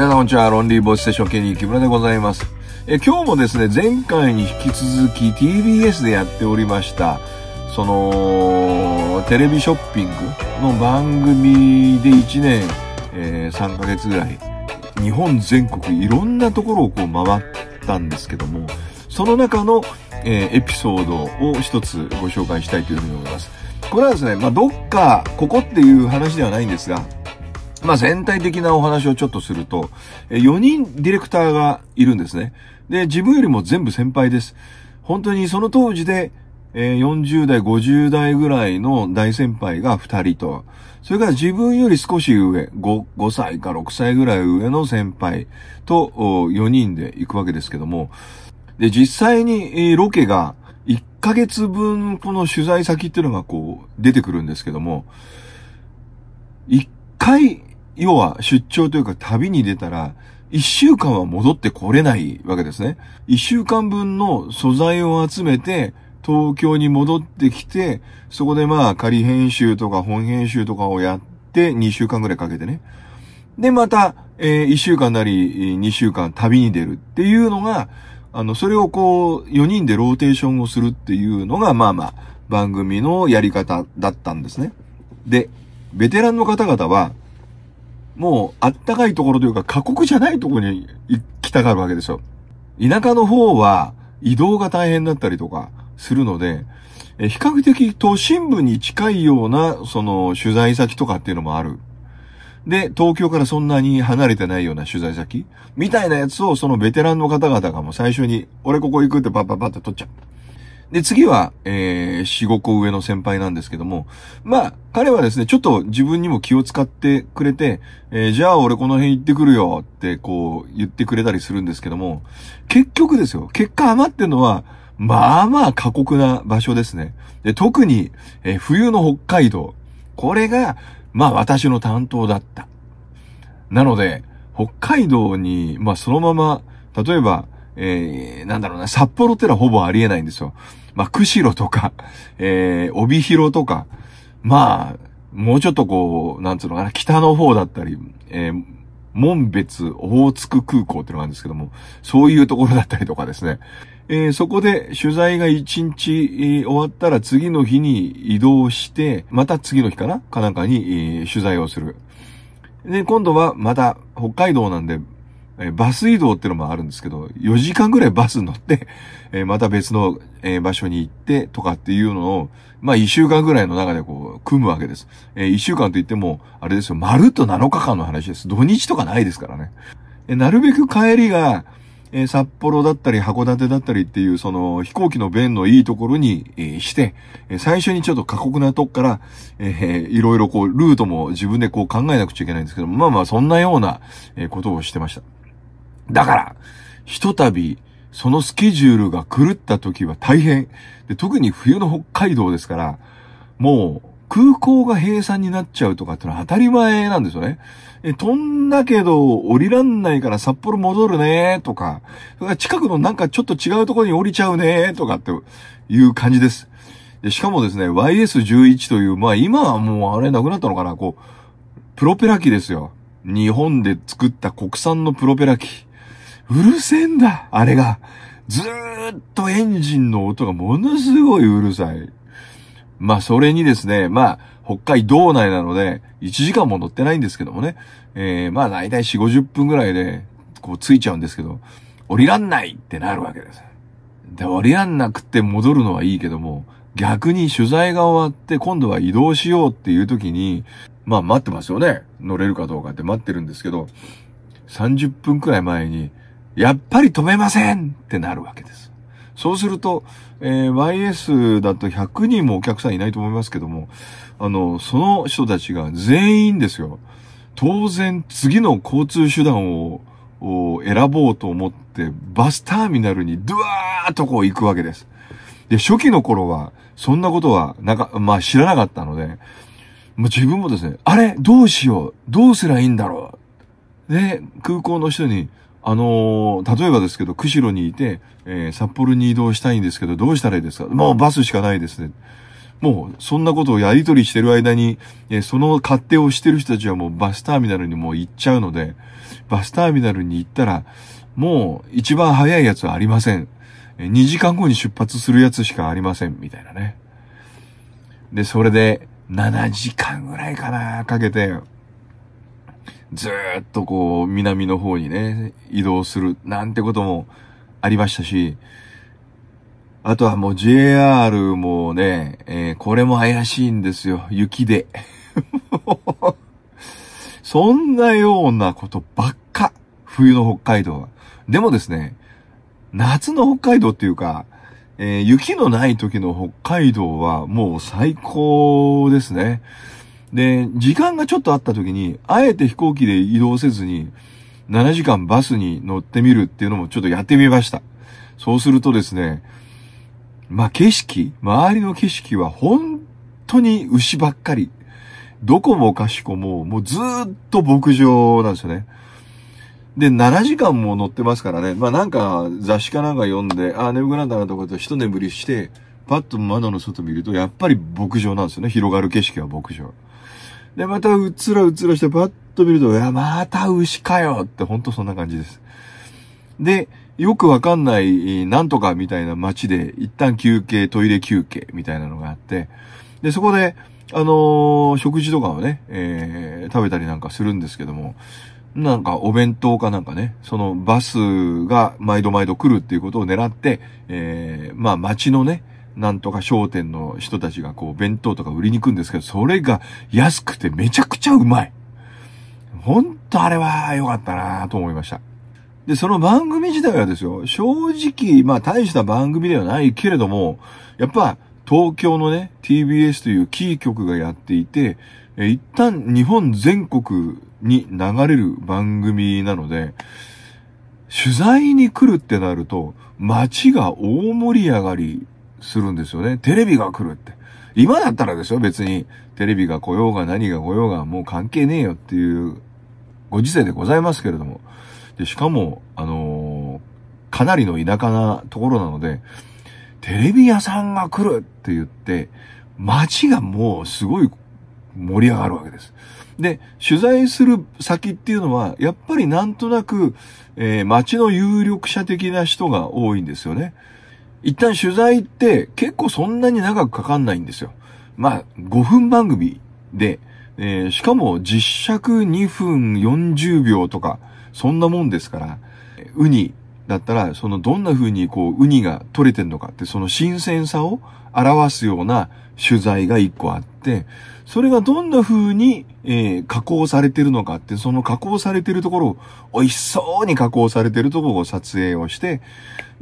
皆さんこんにちは、ロンリーボイステーションケー木村でございます。え、今日もですね、前回に引き続き TBS でやっておりました、その、テレビショッピングの番組で1年、えー、3ヶ月ぐらい、日本全国いろんなところをこう回ったんですけども、その中の、えー、エピソードを一つご紹介したいというふうに思います。これはですね、まあ、どっか、ここっていう話ではないんですが、まあ、全体的なお話をちょっとすると、4人ディレクターがいるんですね。で、自分よりも全部先輩です。本当にその当時で、え40代、50代ぐらいの大先輩が2人と、それから自分より少し上5、5歳か6歳ぐらい上の先輩と4人で行くわけですけども、で、実際にロケが1ヶ月分この取材先っていうのがこう出てくるんですけども、1回要は出張というか旅に出たら、一週間は戻ってこれないわけですね。一週間分の素材を集めて、東京に戻ってきて、そこでまあ仮編集とか本編集とかをやって、二週間ぐらいかけてね。で、また、えー、週間なり二週間旅に出るっていうのが、あの、それをこう、四人でローテーションをするっていうのが、まあまあ、番組のやり方だったんですね。で、ベテランの方々は、もう、あったかいところというか、過酷じゃないところに行きたがるわけですよ。田舎の方は、移動が大変だったりとか、するので、え比較的都心部に近いような、その、取材先とかっていうのもある。で、東京からそんなに離れてないような取材先みたいなやつを、そのベテランの方々がもう最初に、俺ここ行くってパッパッパって取っちゃう。で、次は、えー、4、5個上の先輩なんですけども、まあ、彼はですね、ちょっと自分にも気を使ってくれて、えー、じゃあ俺この辺行ってくるよって、こう、言ってくれたりするんですけども、結局ですよ、結果余ってるのは、まあまあ過酷な場所ですね。で、特に、えー、冬の北海道。これが、まあ私の担当だった。なので、北海道に、まあそのまま、例えば、えー、なんだろうな、札幌ってのはほぼありえないんですよ。まあ、釧路とか、えー、帯広とか、まあ、もうちょっとこう、なんつうのかな、北の方だったり、えー、門別大津区空港ってのがあるんですけども、そういうところだったりとかですね。えー、そこで取材が1日、終わったら次の日に移動して、また次の日かなかなんかに、えー、取材をする。で、今度はまた北海道なんで、えバス移動ってのもあるんですけど、4時間ぐらいバスに乗って、えまた別の、え場所に行ってとかっていうのを、まあ1週間ぐらいの中でこう、組むわけです。え1週間といっても、あれですよ、まるっと7日間の話です。土日とかないですからね。えなるべく帰りが、え札幌だったり函館だったりっていうその飛行機の便のいいところに、えして、え最初にちょっと過酷なとこから、えー、いろいろこうルートも自分でこう考えなくちゃいけないんですけど、まあまあそんなような、えことをしてました。だから、ひとたび、そのスケジュールが狂った時は大変。で特に冬の北海道ですから、もう空港が閉鎖になっちゃうとかってのは当たり前なんですよね。え、飛んだけど降りらんないから札幌戻るねとか、近くのなんかちょっと違うところに降りちゃうねとかっていう感じです。でしかもですね、YS11 という、まあ今はもうあれなくなったのかな、こう、プロペラ機ですよ。日本で作った国産のプロペラ機。うるせえんだ、あれが。ずーっとエンジンの音がものすごいうるさい。まあ、それにですね、まあ、北海道内なので、1時間も乗ってないんですけどもね、えー、まあ、だいたい4、50分ぐらいで、こう、着いちゃうんですけど、降りらんないってなるわけです。で、降りらんなくて戻るのはいいけども、逆に取材が終わって今度は移動しようっていう時に、まあ待ってますよね。乗れるかどうかって待ってるんですけど、30分くらい前に、やっぱり止めませんってなるわけです。そうすると、えー、YS だと100人もお客さんいないと思いますけども、あの、その人たちが全員ですよ。当然、次の交通手段を、を選ぼうと思って、バスターミナルにドゥワーッとこう行くわけです。で、初期の頃は、そんなことは、なんか、まあ知らなかったので、もう自分もですね、あれどうしようどうすりゃいいんだろうで、空港の人に、あのー、例えばですけど、釧路にいて、えー、札幌に移動したいんですけど、どうしたらいいですかもうバスしかないですね。もう、そんなことをやりとりしてる間に、えー、その勝手をしてる人たちはもうバスターミナルにもう行っちゃうので、バスターミナルに行ったら、もう一番早いやつはありません。えー、2時間後に出発するやつしかありません、みたいなね。で、それで、7時間ぐらいかな、かけて、ずっとこう、南の方にね、移動するなんてこともありましたし、あとはもう JR もね、えー、これも怪しいんですよ。雪で。そんなようなことばっか。冬の北海道は。でもですね、夏の北海道っていうか、えー、雪のない時の北海道はもう最高ですね。で、時間がちょっとあった時に、あえて飛行機で移動せずに、7時間バスに乗ってみるっていうのもちょっとやってみました。そうするとですね、まあ、景色、周りの景色は本当に牛ばっかり。どこもかしこも、もうずっと牧場なんですよね。で、7時間も乗ってますからね。まあ、なんか雑誌かなんか読んで、ああ、眠くなったなとかと一眠りして、パッと窓の外見ると、やっぱり牧場なんですよね。広がる景色は牧場。で、またうつらうつらしてパッと見ると、いや、また牛かよってほんとそんな感じです。で、よくわかんない、なんとかみたいな街で、一旦休憩、トイレ休憩みたいなのがあって、で、そこで、あのー、食事とかをね、えー、食べたりなんかするんですけども、なんかお弁当かなんかね、そのバスが毎度毎度来るっていうことを狙って、えー、まあ街のね、なんとか商店の人たちがこう弁当とか売りに行くんですけど、それが安くてめちゃくちゃうまい。ほんとあれは良かったなと思いました。で、その番組自体はですよ、正直、まあ大した番組ではないけれども、やっぱ東京のね、TBS というキー局がやっていて、一旦日本全国に流れる番組なので、取材に来るってなると、街が大盛り上がりするんですよね。テレビが来るって。今だったらですよ、別に。テレビが来ようが何が来ようがもう関係ねえよっていうご時世でございますけれども。で、しかも、あのー、かなりの田舎なところなので、テレビ屋さんが来るって言って、街がもうすごい盛り上がるわけです。で、取材する先っていうのは、やっぱりなんとなく、えー、街の有力者的な人が多いんですよね。一旦取材って結構そんなに長くかかんないんですよ。まあ、5分番組で、えー、しかも実尺2分40秒とか、そんなもんですから、ウニ、だったら、そのどんな風にこう、ウニが取れてんのかって、その新鮮さを表すような取材が一個あって、それがどんな風に、えー、加工されてるのかって、その加工されてるところを、美味しそうに加工されてるところを撮影をして、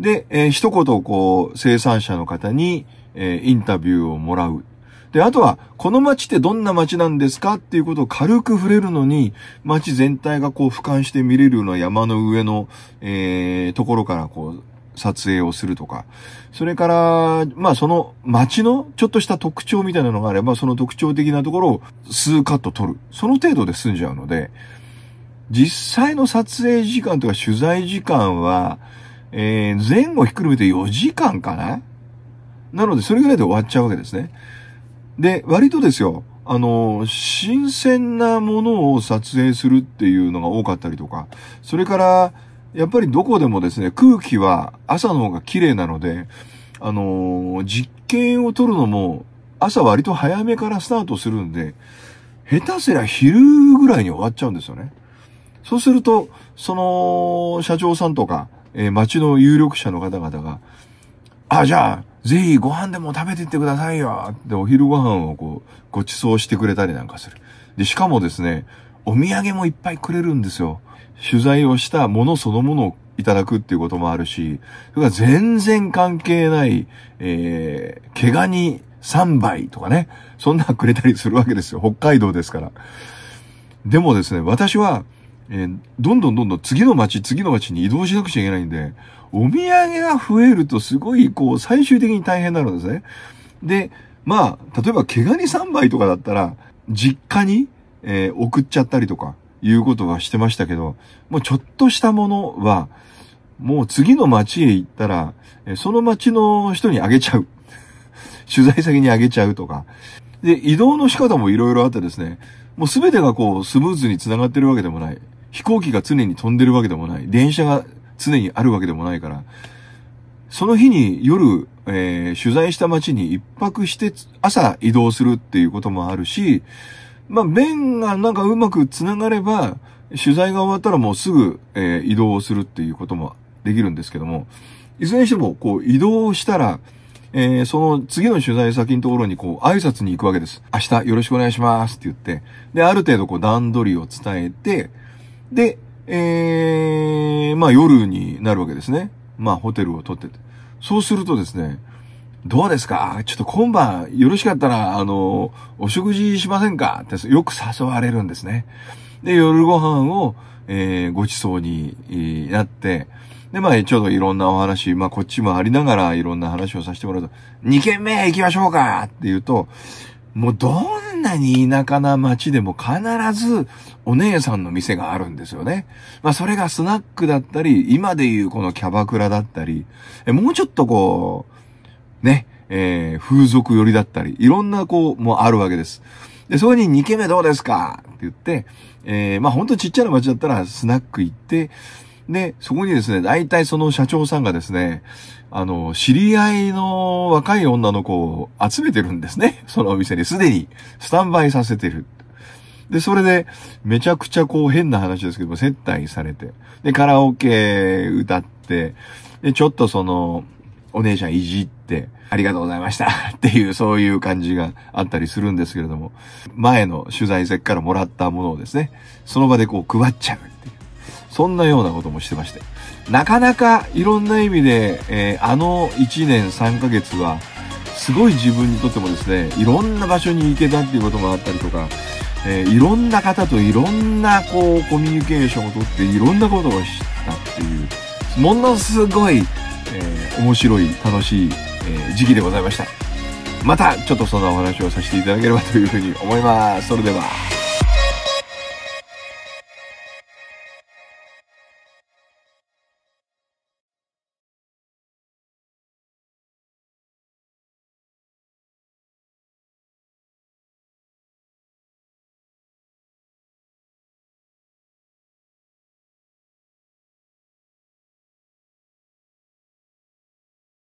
で、えー、一言こう、生産者の方に、えー、インタビューをもらうで、あとは、この街ってどんな街なんですかっていうことを軽く触れるのに、街全体がこう俯瞰して見れるような山の上の、えー、ところからこう、撮影をするとか、それから、まあその街のちょっとした特徴みたいなのがあれば、その特徴的なところを数カット撮る。その程度で済んじゃうので、実際の撮影時間とか取材時間は、えー、前後ひっくるめて4時間かななので、それぐらいで終わっちゃうわけですね。で、割とですよ、あの、新鮮なものを撮影するっていうのが多かったりとか、それから、やっぱりどこでもですね、空気は朝の方が綺麗なので、あの、実験を撮るのも朝割と早めからスタートするんで、下手すりゃ昼ぐらいに終わっちゃうんですよね。そうすると、その、社長さんとか、えー、町の有力者の方々が、あ、じゃあ、ぜひご飯でも食べてってくださいよってお昼ご飯をこう、ご馳走してくれたりなんかする。で、しかもですね、お土産もいっぱいくれるんですよ。取材をしたものそのものをいただくっていうこともあるし、それから全然関係ない、えー、毛ガニ3杯とかね、そんなくれたりするわけですよ。北海道ですから。でもですね、私は、えー、どんどんどんどん次の町、次の町に移動しなくちゃいけないんで、お土産が増えるとすごい、こう、最終的に大変になるんですね。で、まあ、例えば、毛ガニ3杯とかだったら、実家に、えー、送っちゃったりとか、いうことはしてましたけど、もうちょっとしたものは、もう次の町へ行ったら、その町の人にあげちゃう。取材先にあげちゃうとか。で、移動の仕方もいろいろあってですね、もうすべてがこう、スムーズに繋がってるわけでもない。飛行機が常に飛んでるわけでもない。電車が常にあるわけでもないから、その日に夜、えー、取材した街に一泊して朝移動するっていうこともあるし、まあ、便がなんかうまく繋がれば、取材が終わったらもうすぐ、えー、移動するっていうこともできるんですけども、いずれにしても、こう、移動したら、えー、その次の取材先のところにこう挨拶に行くわけです。明日よろしくお願いしますって言って、で、ある程度こう段取りを伝えて、で、えー、まあ夜になるわけですね。まあホテルを取ってて。そうするとですね、どうですかちょっと今晩よろしかったら、あの、お食事しませんかってよく誘われるんですね。で、夜ご飯を、えー、ごちそうになって、で、まあ、ちょっといろんなお話、まあ、こっちもありながらいろんな話をさせてもらうと、2軒目行きましょうかって言うと、もうどんなに田舎な街でも必ずお姉さんの店があるんですよね。まあそれがスナックだったり、今でいうこのキャバクラだったり、えもうちょっとこう、ね、えー、風俗寄りだったり、いろんなこう、もあるわけです。で、そこに2軒目どうですかって言って、えー、まあほんとちっちゃな町だったらスナック行って、で、そこにですね、大体その社長さんがですね、あの、知り合いの若い女の子を集めてるんですね。そのお店にすでにスタンバイさせてる。で、それで、めちゃくちゃこう変な話ですけども、接待されて、で、カラオケ歌って、で、ちょっとその、お姉ちゃんいじって、ありがとうございました っていう、そういう感じがあったりするんですけれども、前の取材席からもらったものをですね、その場でこう配っちゃうっていう、そんなようなこともしてまして、なかなかいろんな意味で、えー、あの1年3ヶ月は、すごい自分にとってもですね、いろんな場所に行けたっていうこともあったりとか、えー、いろんな方といろんなこうコミュニケーションをとっていろんなことを知ったっていうものすごい、えー、面白い楽しい、えー、時期でございましたまたちょっとそのお話をさせていただければというふうに思いますそれでは